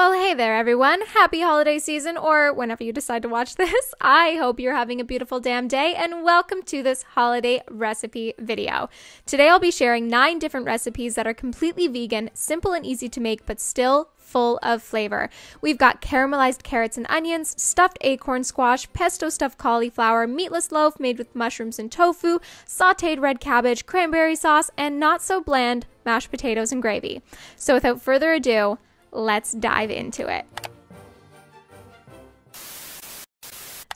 Well, hey there, everyone. Happy holiday season, or whenever you decide to watch this. I hope you're having a beautiful damn day, and welcome to this holiday recipe video. Today, I'll be sharing nine different recipes that are completely vegan, simple and easy to make, but still full of flavor. We've got caramelized carrots and onions, stuffed acorn squash, pesto stuffed cauliflower, meatless loaf made with mushrooms and tofu, sauteed red cabbage, cranberry sauce, and not so bland mashed potatoes and gravy. So without further ado, Let's dive into it.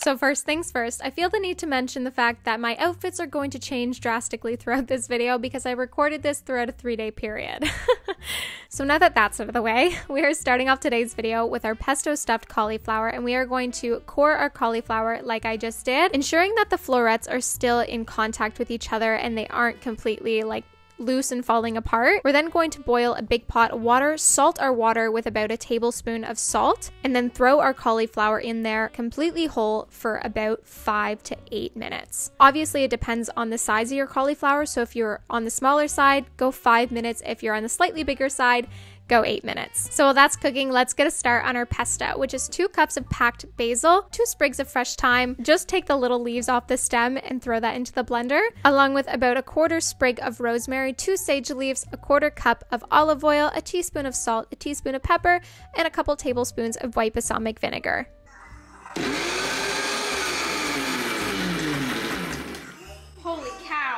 So first things first, I feel the need to mention the fact that my outfits are going to change drastically throughout this video because I recorded this throughout a three day period. so now that that's out of the way, we are starting off today's video with our pesto stuffed cauliflower and we are going to core our cauliflower like I just did, ensuring that the florets are still in contact with each other and they aren't completely like loose and falling apart. We're then going to boil a big pot of water, salt our water with about a tablespoon of salt, and then throw our cauliflower in there completely whole for about five to eight minutes. Obviously, it depends on the size of your cauliflower, so if you're on the smaller side, go five minutes. If you're on the slightly bigger side, go eight minutes. So while that's cooking, let's get a start on our pesto, which is two cups of packed basil, two sprigs of fresh thyme. Just take the little leaves off the stem and throw that into the blender, along with about a quarter sprig of rosemary, two sage leaves, a quarter cup of olive oil, a teaspoon of salt, a teaspoon of pepper, and a couple tablespoons of white balsamic vinegar.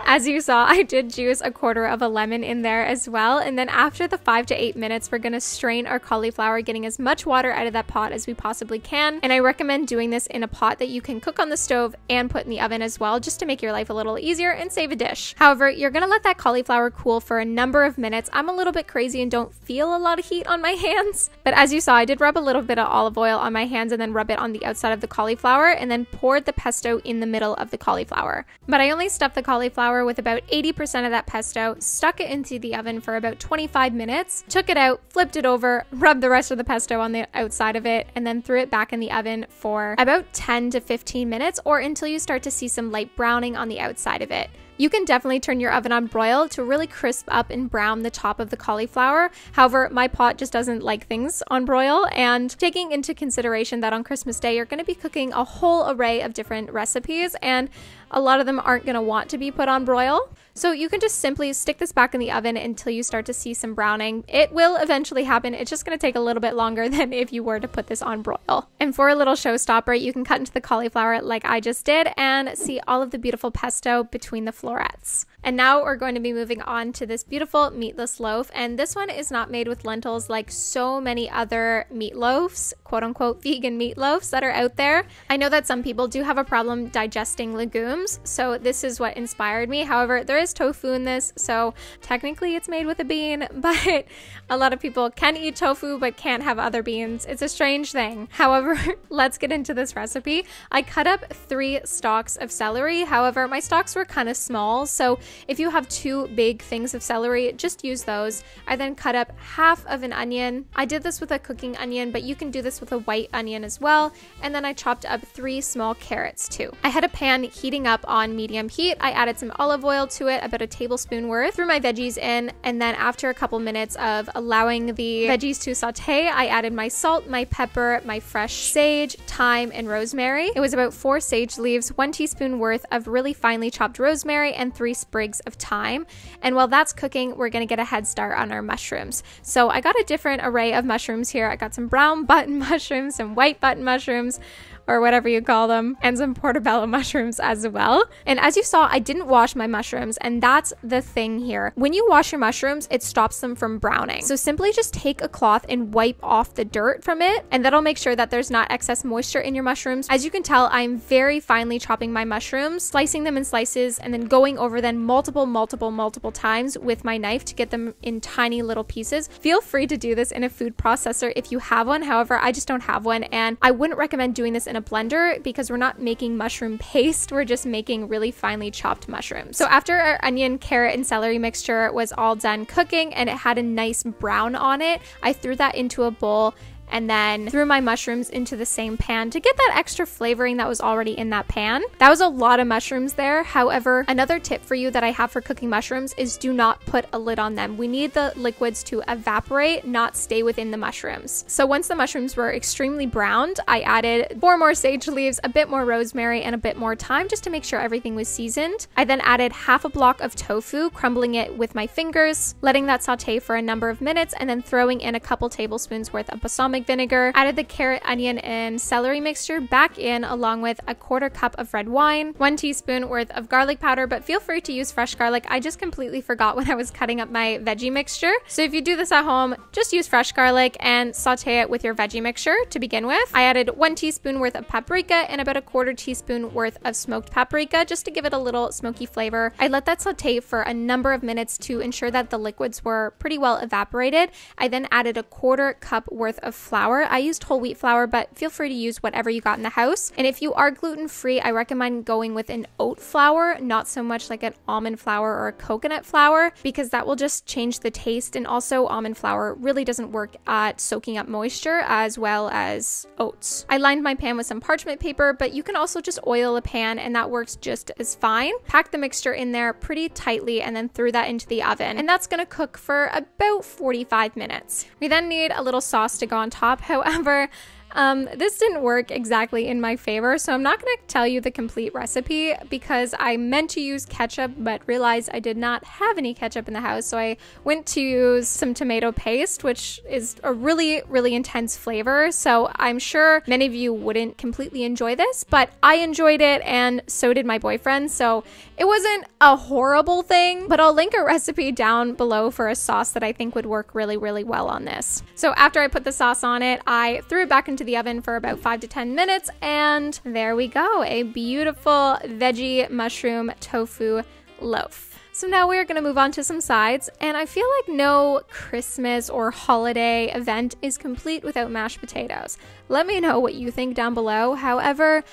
As you saw, I did juice a quarter of a lemon in there as well. And then after the five to eight minutes, we're gonna strain our cauliflower, getting as much water out of that pot as we possibly can. And I recommend doing this in a pot that you can cook on the stove and put in the oven as well, just to make your life a little easier and save a dish. However, you're gonna let that cauliflower cool for a number of minutes. I'm a little bit crazy and don't feel a lot of heat on my hands. But as you saw, I did rub a little bit of olive oil on my hands and then rub it on the outside of the cauliflower and then poured the pesto in the middle of the cauliflower. But I only stuffed the cauliflower flour with about 80% of that pesto, stuck it into the oven for about 25 minutes, took it out, flipped it over, rubbed the rest of the pesto on the outside of it, and then threw it back in the oven for about 10 to 15 minutes or until you start to see some light browning on the outside of it. You can definitely turn your oven on broil to really crisp up and brown the top of the cauliflower. However, my pot just doesn't like things on broil and taking into consideration that on Christmas Day, you're gonna be cooking a whole array of different recipes and a lot of them aren't gonna want to be put on broil. So you can just simply stick this back in the oven until you start to see some browning. It will eventually happen. It's just going to take a little bit longer than if you were to put this on broil. And for a little showstopper, you can cut into the cauliflower like I just did and see all of the beautiful pesto between the florets. And now we're going to be moving on to this beautiful meatless loaf. And this one is not made with lentils like so many other meatloafs, quote unquote vegan meatloafs that are out there. I know that some people do have a problem digesting legumes, so this is what inspired me. However, there is is tofu in this, so technically it's made with a bean, but a lot of people can eat tofu but can't have other beans. It's a strange thing. However, let's get into this recipe. I cut up three stalks of celery. However, my stalks were kind of small, so if you have two big things of celery, just use those. I then cut up half of an onion. I did this with a cooking onion, but you can do this with a white onion as well. And then I chopped up three small carrots too. I had a pan heating up on medium heat. I added some olive oil to it it, about a tablespoon worth, threw my veggies in, and then after a couple minutes of allowing the veggies to saute, I added my salt, my pepper, my fresh sage, thyme, and rosemary. It was about four sage leaves, one teaspoon worth of really finely chopped rosemary, and three sprigs of thyme. And while that's cooking, we're gonna get a head start on our mushrooms. So I got a different array of mushrooms here. I got some brown button mushrooms, some white button mushrooms, or whatever you call them, and some portobello mushrooms as well. And as you saw, I didn't wash my mushrooms, and that's the thing here. When you wash your mushrooms, it stops them from browning. So simply just take a cloth and wipe off the dirt from it, and that'll make sure that there's not excess moisture in your mushrooms. As you can tell, I'm very finely chopping my mushrooms, slicing them in slices, and then going over them multiple, multiple, multiple times with my knife to get them in tiny little pieces. Feel free to do this in a food processor if you have one. However, I just don't have one, and I wouldn't recommend doing this in in a blender because we're not making mushroom paste, we're just making really finely chopped mushrooms. So after our onion, carrot, and celery mixture was all done cooking and it had a nice brown on it, I threw that into a bowl and then threw my mushrooms into the same pan to get that extra flavoring that was already in that pan. That was a lot of mushrooms there. However, another tip for you that I have for cooking mushrooms is do not put a lid on them. We need the liquids to evaporate, not stay within the mushrooms. So once the mushrooms were extremely browned, I added four more sage leaves, a bit more rosemary, and a bit more thyme just to make sure everything was seasoned. I then added half a block of tofu, crumbling it with my fingers, letting that saute for a number of minutes, and then throwing in a couple tablespoons worth of balsamic balsamic vinegar, added the carrot, onion, and celery mixture back in along with a quarter cup of red wine, one teaspoon worth of garlic powder, but feel free to use fresh garlic. I just completely forgot when I was cutting up my veggie mixture. So if you do this at home, just use fresh garlic and saute it with your veggie mixture to begin with. I added one teaspoon worth of paprika and about a quarter teaspoon worth of smoked paprika just to give it a little smoky flavor. I let that saute for a number of minutes to ensure that the liquids were pretty well evaporated. I then added a quarter cup worth of flour. I used whole wheat flour, but feel free to use whatever you got in the house. And if you are gluten free, I recommend going with an oat flour, not so much like an almond flour or a coconut flour, because that will just change the taste. And also, almond flour really doesn't work at soaking up moisture as well as oats. I lined my pan with some parchment paper, but you can also just oil a pan and that works just as fine. Pack the mixture in there pretty tightly and then threw that into the oven. And that's gonna cook for about 45 minutes. We then need a little sauce to go on top top. However, um, this didn't work exactly in my favor, so I'm not going to tell you the complete recipe because I meant to use ketchup but realized I did not have any ketchup in the house, so I went to use some tomato paste, which is a really, really intense flavor. So I'm sure many of you wouldn't completely enjoy this, but I enjoyed it and so did my boyfriend, so it wasn't a horrible thing, but I'll link a recipe down below for a sauce that I think would work really, really well on this. So after I put the sauce on it, I threw it back into the oven for about five to 10 minutes. And there we go, a beautiful veggie mushroom tofu loaf. So now we're gonna move on to some sides, and I feel like no Christmas or holiday event is complete without mashed potatoes. Let me know what you think down below. However,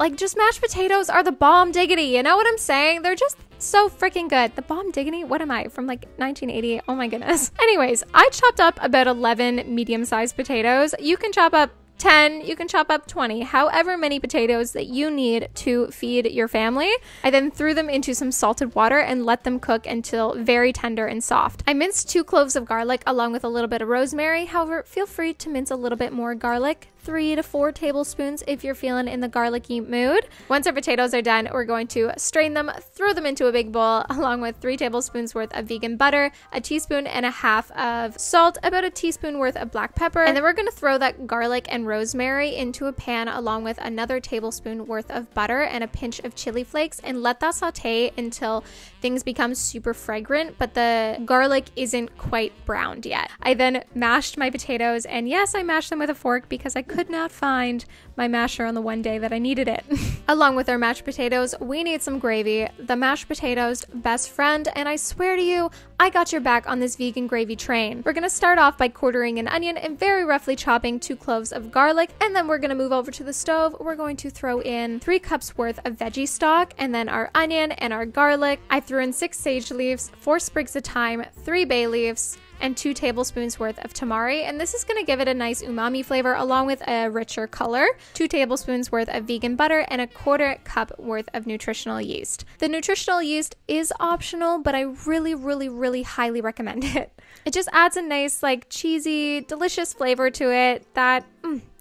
like just mashed potatoes are the bomb diggity, you know what I'm saying? They're just so freaking good. The Bomb Diggity, what am I, from like 1980? Oh my goodness. Anyways, I chopped up about 11 medium-sized potatoes. You can chop up 10, you can chop up 20, however many potatoes that you need to feed your family. I then threw them into some salted water and let them cook until very tender and soft. I minced two cloves of garlic along with a little bit of rosemary, however, feel free to mince a little bit more garlic three to four tablespoons if you're feeling in the garlicky mood. Once our potatoes are done, we're going to strain them, throw them into a big bowl along with three tablespoons worth of vegan butter, a teaspoon and a half of salt, about a teaspoon worth of black pepper, and then we're gonna throw that garlic and rosemary into a pan along with another tablespoon worth of butter and a pinch of chili flakes and let that saute until things become super fragrant, but the garlic isn't quite browned yet. I then mashed my potatoes, and yes, I mashed them with a fork because I could not find my masher on the one day that I needed it. Along with our mashed potatoes, we need some gravy. The mashed potatoes, best friend, and I swear to you, I got your back on this vegan gravy train. We're gonna start off by quartering an onion and very roughly chopping two cloves of garlic, and then we're gonna move over to the stove. We're going to throw in three cups worth of veggie stock, and then our onion and our garlic. I threw in six sage leaves, four sprigs of thyme, three bay leaves, and two tablespoons worth of tamari. And this is gonna give it a nice umami flavor along with a richer color, two tablespoons worth of vegan butter, and a quarter cup worth of nutritional yeast. The nutritional yeast is optional, but I really, really, really highly recommend it. It just adds a nice, like, cheesy, delicious flavor to it that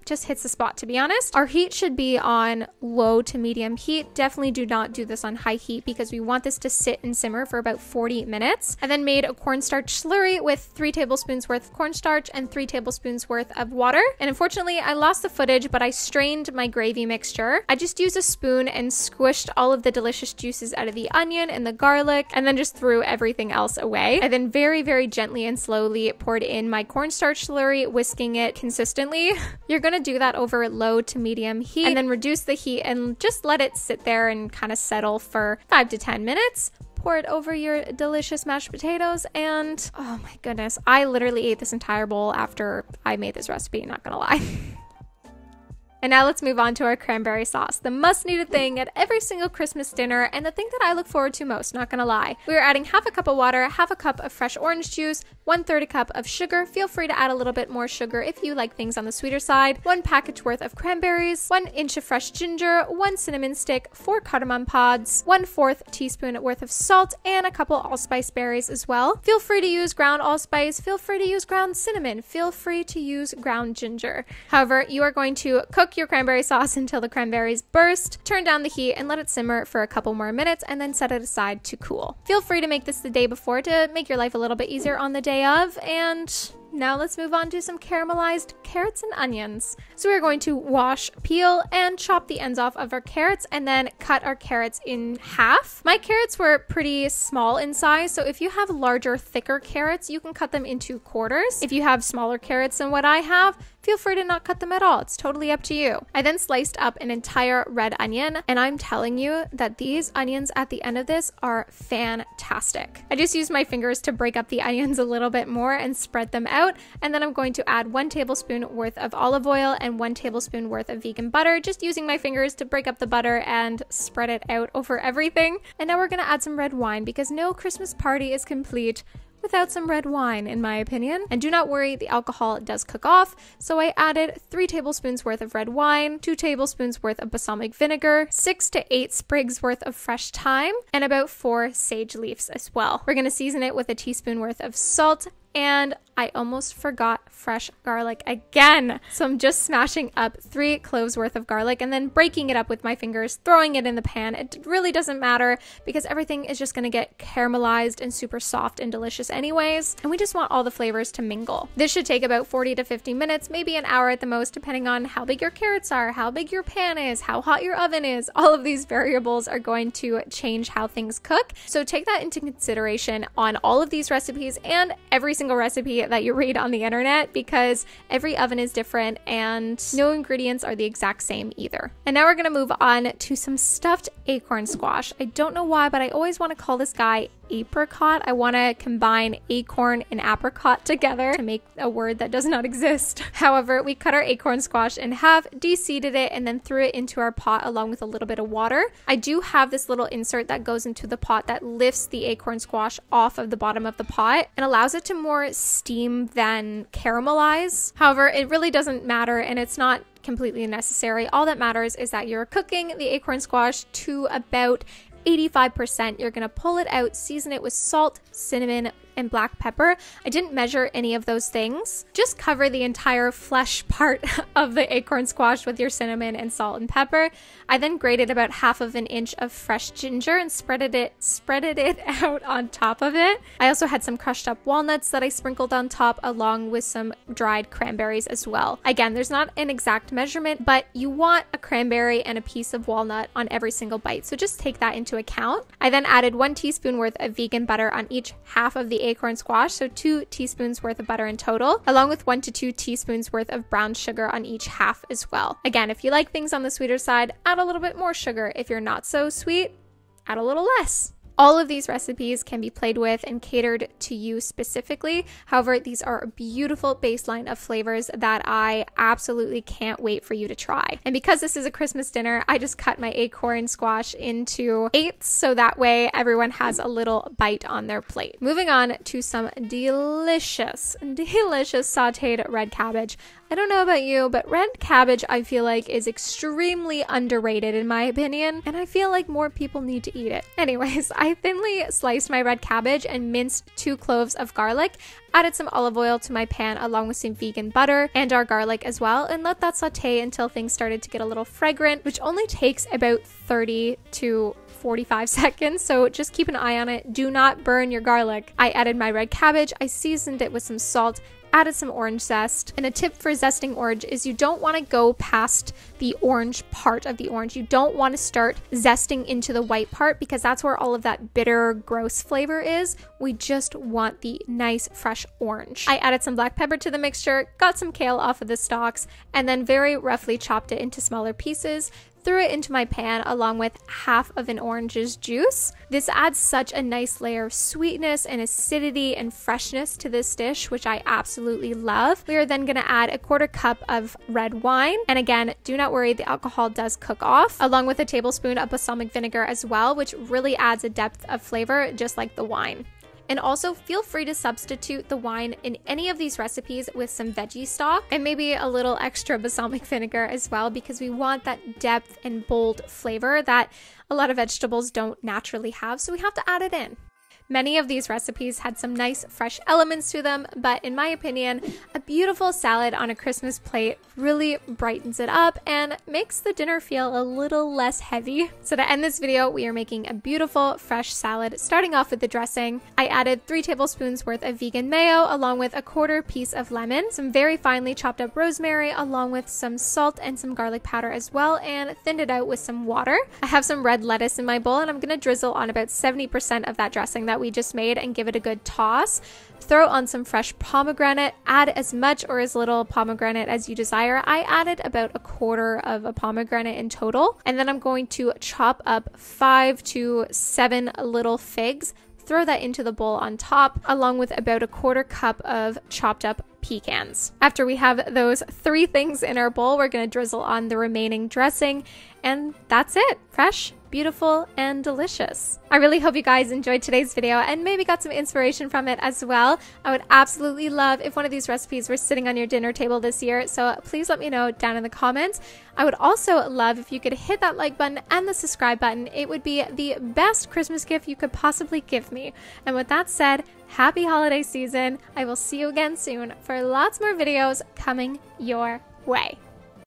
just hits the spot to be honest. Our heat should be on low to medium heat. Definitely do not do this on high heat because we want this to sit and simmer for about 40 minutes. I then made a cornstarch slurry with three tablespoons worth of cornstarch and three tablespoons worth of water. And unfortunately I lost the footage, but I strained my gravy mixture. I just used a spoon and squished all of the delicious juices out of the onion and the garlic and then just threw everything else away. I then very, very gently and slowly poured in my cornstarch slurry, whisking it consistently. You're gonna to do that over low to medium heat and then reduce the heat and just let it sit there and kind of settle for five to 10 minutes pour it over your delicious mashed potatoes and oh my goodness i literally ate this entire bowl after i made this recipe not gonna lie And now let's move on to our cranberry sauce, the must needed thing at every single Christmas dinner and the thing that I look forward to most, not gonna lie. We are adding half a cup of water, half a cup of fresh orange juice, one third a cup of sugar. Feel free to add a little bit more sugar if you like things on the sweeter side, one package worth of cranberries, one inch of fresh ginger, one cinnamon stick, four cardamom pods, one fourth teaspoon worth of salt, and a couple allspice berries as well. Feel free to use ground allspice, feel free to use ground cinnamon, feel free to use ground ginger. However, you are going to cook Cook your cranberry sauce until the cranberries burst, turn down the heat, and let it simmer for a couple more minutes, and then set it aside to cool. Feel free to make this the day before to make your life a little bit easier on the day of, and now let's move on to some caramelized carrots and onions. So we're going to wash, peel, and chop the ends off of our carrots and then cut our carrots in half. My carrots were pretty small in size, so if you have larger, thicker carrots, you can cut them into quarters. If you have smaller carrots than what I have, Feel free to not cut them at all, it's totally up to you. I then sliced up an entire red onion, and I'm telling you that these onions at the end of this are fantastic. I just used my fingers to break up the onions a little bit more and spread them out, and then I'm going to add one tablespoon worth of olive oil and one tablespoon worth of vegan butter, just using my fingers to break up the butter and spread it out over everything. And now we're gonna add some red wine because no Christmas party is complete without some red wine, in my opinion. And do not worry, the alcohol does cook off, so I added 3 tablespoons worth of red wine, 2 tablespoons worth of balsamic vinegar, 6 to 8 sprigs worth of fresh thyme, and about 4 sage leaves as well. We're gonna season it with a teaspoon worth of salt, and I almost forgot fresh garlic again. So I'm just smashing up three cloves worth of garlic and then breaking it up with my fingers, throwing it in the pan. It really doesn't matter because everything is just gonna get caramelized and super soft and delicious anyways. And we just want all the flavors to mingle. This should take about 40 to 50 minutes, maybe an hour at the most, depending on how big your carrots are, how big your pan is, how hot your oven is. All of these variables are going to change how things cook. So take that into consideration on all of these recipes and every single recipe that you read on the internet because every oven is different and no ingredients are the exact same either. And now we're gonna move on to some stuffed acorn squash. I don't know why, but I always wanna call this guy apricot. I want to combine acorn and apricot together to make a word that does not exist. However, we cut our acorn squash in half, deseeded it, and then threw it into our pot along with a little bit of water. I do have this little insert that goes into the pot that lifts the acorn squash off of the bottom of the pot and allows it to more steam than caramelize. However, it really doesn't matter and it's not completely necessary. All that matters is that you're cooking the acorn squash to about 85%, you're gonna pull it out, season it with salt, cinnamon, and black pepper. I didn't measure any of those things. Just cover the entire flesh part of the acorn squash with your cinnamon and salt and pepper. I then grated about half of an inch of fresh ginger and spreaded it spreaded it out on top of it. I also had some crushed up walnuts that I sprinkled on top along with some dried cranberries as well. Again, there's not an exact measurement, but you want a cranberry and a piece of walnut on every single bite. So just take that into account. I then added 1 teaspoon worth of vegan butter on each half of the acorn squash, so two teaspoons worth of butter in total, along with one to two teaspoons worth of brown sugar on each half as well. Again, if you like things on the sweeter side, add a little bit more sugar. If you're not so sweet, add a little less. All of these recipes can be played with and catered to you specifically. However, these are a beautiful baseline of flavors that I absolutely can't wait for you to try. And because this is a Christmas dinner, I just cut my acorn squash into eighths so that way everyone has a little bite on their plate. Moving on to some delicious, delicious sauteed red cabbage. I don't know about you, but red cabbage I feel like is extremely underrated in my opinion, and I feel like more people need to eat it. Anyways, I thinly sliced my red cabbage and minced two cloves of garlic, added some olive oil to my pan along with some vegan butter and our garlic as well, and let that saute until things started to get a little fragrant, which only takes about 30 to 45 seconds, so just keep an eye on it. Do not burn your garlic. I added my red cabbage, I seasoned it with some salt, added some orange zest. And a tip for zesting orange is you don't want to go past the orange part of the orange. You don't want to start zesting into the white part because that's where all of that bitter, gross flavor is. We just want the nice, fresh orange. I added some black pepper to the mixture, got some kale off of the stalks, and then very roughly chopped it into smaller pieces threw it into my pan along with half of an orange's juice. This adds such a nice layer of sweetness and acidity and freshness to this dish, which I absolutely love. We are then gonna add a quarter cup of red wine. And again, do not worry, the alcohol does cook off, along with a tablespoon of balsamic vinegar as well, which really adds a depth of flavor, just like the wine. And also feel free to substitute the wine in any of these recipes with some veggie stock and maybe a little extra balsamic vinegar as well because we want that depth and bold flavor that a lot of vegetables don't naturally have. So we have to add it in. Many of these recipes had some nice fresh elements to them, but in my opinion, a beautiful salad on a Christmas plate really brightens it up and makes the dinner feel a little less heavy. So to end this video, we are making a beautiful fresh salad, starting off with the dressing. I added three tablespoons worth of vegan mayo along with a quarter piece of lemon, some very finely chopped up rosemary along with some salt and some garlic powder as well and thinned it out with some water. I have some red lettuce in my bowl and I'm gonna drizzle on about 70% of that dressing that that we just made and give it a good toss. Throw on some fresh pomegranate, add as much or as little pomegranate as you desire. I added about a quarter of a pomegranate in total. And then I'm going to chop up five to seven little figs throw that into the bowl on top, along with about a quarter cup of chopped up pecans. After we have those three things in our bowl, we're gonna drizzle on the remaining dressing, and that's it. Fresh beautiful, and delicious. I really hope you guys enjoyed today's video and maybe got some inspiration from it as well. I would absolutely love if one of these recipes were sitting on your dinner table this year, so please let me know down in the comments. I would also love if you could hit that like button and the subscribe button. It would be the best Christmas gift you could possibly give me. And with that said, happy holiday season. I will see you again soon for lots more videos coming your way.